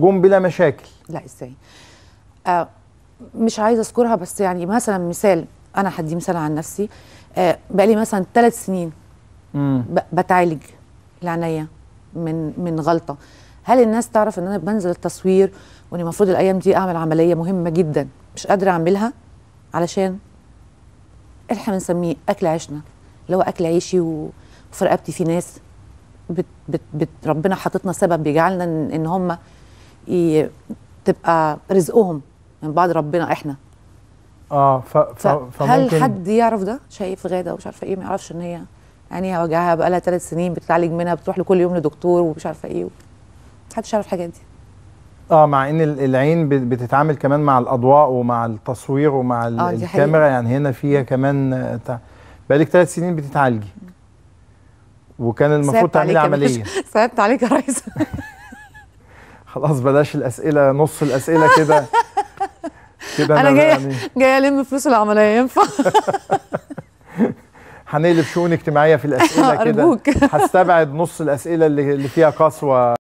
جم بلا مشاكل لا ازاي آه مش عايزه اذكرها بس يعني مثلا مثال انا هدي مثال عن نفسي آه لي مثلا ثلاث سنين بتعالج العناية من من غلطه هل الناس تعرف ان انا بنزل التصوير واني المفروض الايام دي اعمل عمليه مهمه جدا مش قادره اعملها علشان احنا بنسميه اكل عيشنا اللي هو اكل عيشي وفي رقبتي في ناس بت بت بت ربنا حاططنا سبب بيجعلنا ان هم تبقى رزقهم من بعد ربنا احنا اه ف... ف... فهل حد يعرف ده شايف غاده ومش عارفه ايه ما يعرفش ان هي عينيها وجعها بقى لها ثلاث سنين بتتعالج منها بتروح لكل يوم لدكتور ومش عارفه ايه محدش يعرف الحاجات دي اه مع ان العين بتتعامل كمان مع الاضواء ومع التصوير ومع آه الكاميرا يعني هنا فيها كمان بقالك ثلاث سنين بتتعالجي وكان المفروض تعملي عمليه سابت عليك يا ريس خلاص بلاش الاسئله نص الاسئله كده كده انا جايه يعني... جايه الم فلوس العمليه ينفع هنقلب شؤون اجتماعيه في الاسئله كده هستبعد نص الاسئله اللي فيها قسوه